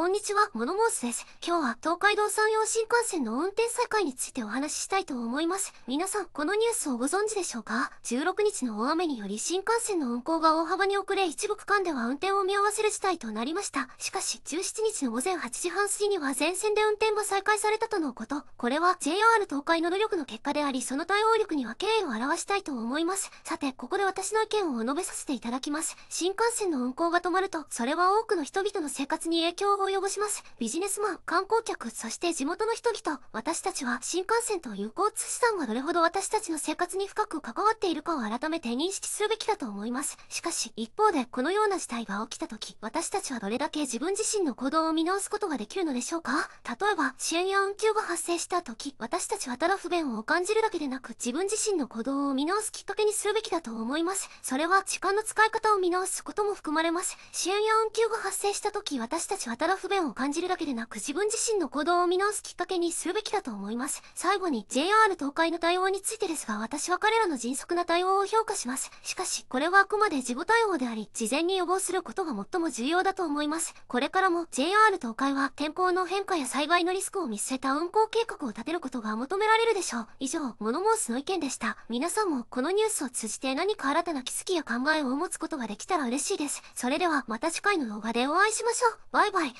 こんにちは、モノモースです。今日は東海道山陽新幹線の運転再開についてお話ししたいと思います。皆さん、このニュースをご存知でしょうか ?16 日の大雨により新幹線の運行が大幅に遅れ、一部区間では運転を見合わせる事態となりました。しかし、17日の午前8時半過ぎには全線で運転が再開されたとのこと。これは JR 東海の努力の結果であり、その対応力には敬意を表したいと思います。さて、ここで私の意見を述べさせていただきます。新幹線の運行が止まると、それは多くの人々の生活に影響を及ぼしますビジネスマン観光客そして地元の人々私たちは新幹線と有効通資産がどれほど私たちの生活に深く関わっているかを改めて認識するべきだと思いますしかし一方でこのような事態が起きた時私たちはどれだけ自分自身の行動を見直すことができるのでしょうか例えば支援や運休が発生した時私たちはただ不便を感じるだけでなく自分自身の行動を見直すきっかけにするべきだと思いますそれは時間の使い方を見直すことも含まれます支援や運休が発生した時私たちはただ不便を感じるだけでなく自分自身の行動を見直すきっかけにするべきだと思います。最後に JR 東海の対応についてですが私は彼らの迅速な対応を評価します。しかし、これはあくまで事後対応であり、事前に予防することが最も重要だと思います。これからも JR 東海は天候の変化や災害のリスクを見据えた運行計画を立てることが求められるでしょう。以上、物申すの意見でした。皆さんもこのニュースを通じて何か新たな気づきや考えを持つことができたら嬉しいです。それではまた次回の動画でお会いしましょう。バイバイ。